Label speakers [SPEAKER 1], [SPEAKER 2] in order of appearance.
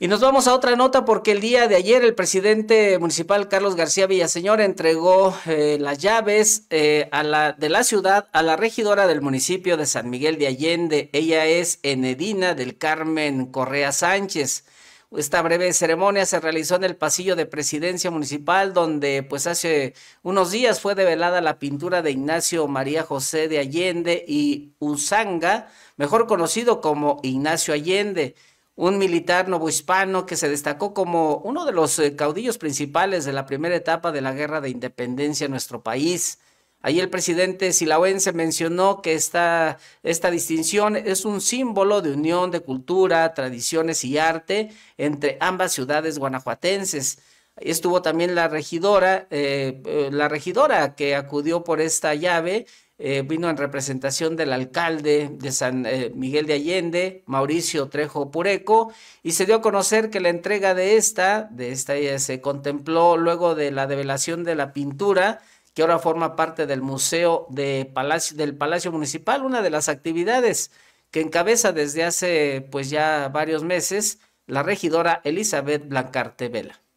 [SPEAKER 1] Y nos vamos a otra nota porque el día de ayer el presidente municipal Carlos García Villaseñor entregó eh, las llaves eh, a la, de la ciudad a la regidora del municipio de San Miguel de Allende. Ella es Enedina del Carmen Correa Sánchez. Esta breve ceremonia se realizó en el pasillo de presidencia municipal, donde pues hace unos días fue develada la pintura de Ignacio María José de Allende y Usanga, mejor conocido como Ignacio Allende un militar novohispano que se destacó como uno de los eh, caudillos principales de la primera etapa de la guerra de independencia en nuestro país. Ahí el presidente Silaoense mencionó que esta, esta distinción es un símbolo de unión de cultura, tradiciones y arte entre ambas ciudades guanajuatenses. Ahí estuvo también la regidora, eh, eh, la regidora que acudió por esta llave eh, vino en representación del alcalde de San eh, Miguel de Allende, Mauricio Trejo Pureco, y se dio a conocer que la entrega de esta, de esta se contempló luego de la develación de la pintura, que ahora forma parte del Museo de Palacio, del Palacio Municipal, una de las actividades que encabeza desde hace pues ya varios meses la regidora Elizabeth Blancarte Vela.